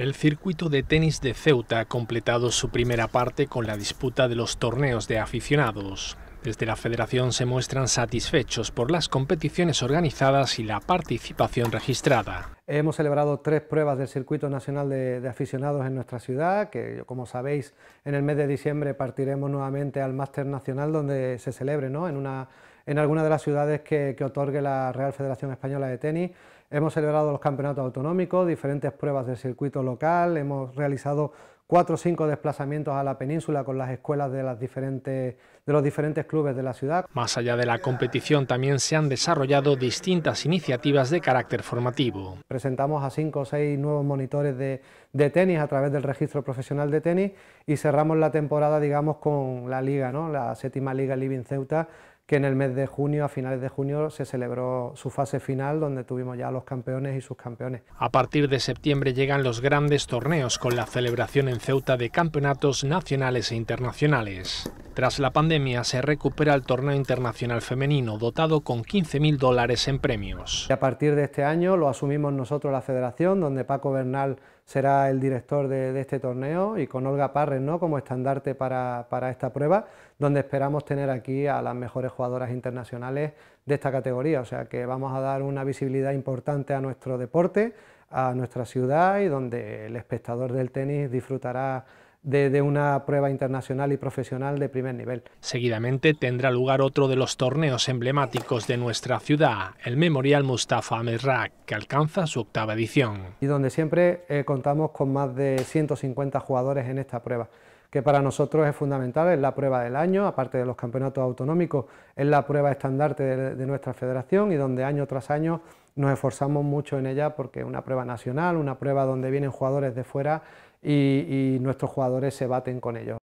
El circuito de tenis de Ceuta ha completado su primera parte con la disputa de los torneos de aficionados. Desde la federación se muestran satisfechos por las competiciones organizadas y la participación registrada. Hemos celebrado tres pruebas del Circuito Nacional de, Aficionados en nuestra ciudad, que como sabéis en el mes de diciembre partiremos nuevamente al Máster Nacional donde se celebre en, una, en alguna de las ciudades que, que otorgue la Real Federación Española de Tenis. Hemos celebrado los campeonatos autonómicos, diferentes pruebas del circuito local, hemos realizado cuatro o cinco desplazamientos a la península con las escuelas de, las diferentes, de los diferentes clubes de la ciudad. Más allá de la competición también se han desarrollado distintas iniciativas de carácter formativo. Presentamos a cinco o seis nuevos monitores de, tenis a través del registro profesional de tenis y cerramos la temporada digamos con la liga, ¿no? la séptima liga Living Ceuta que en el mes de junio, a finales de junio, se celebró su fase final, donde tuvimos ya los campeones y sus campeones. A partir de septiembre llegan los grandes torneos, con la celebración en Ceuta de campeonatos nacionales e internacionales. Tras la pandemia se recupera el torneo internacional femenino, dotado con 15.000 dólares en premios. A partir de este año lo asumimos nosotros la federación, donde Paco Bernal será el director de, este torneo y con Olga Parres como estandarte para, para esta prueba, donde esperamos tener aquí a las mejores jugadoras internacionales de esta categoría. O sea que vamos a dar una visibilidad importante a nuestro deporte, a nuestra ciudad y donde el espectador del tenis disfrutará de, una prueba internacional y profesional de primer nivel. Seguidamente tendrá lugar otro de los torneos emblemáticos de nuestra ciudad, el Memorial Mustafa Amirrak... que alcanza su octava edición. Y donde siempre eh, contamos con más de 150 jugadores en esta prueba que para nosotros es fundamental, es la prueba del año, aparte de los campeonatos autonómicos, es la prueba estandarte de, de nuestra federación y donde año tras año nos esforzamos mucho en ella porque es una prueba nacional, una prueba donde vienen jugadores de fuera y, nuestros jugadores se baten con ellos.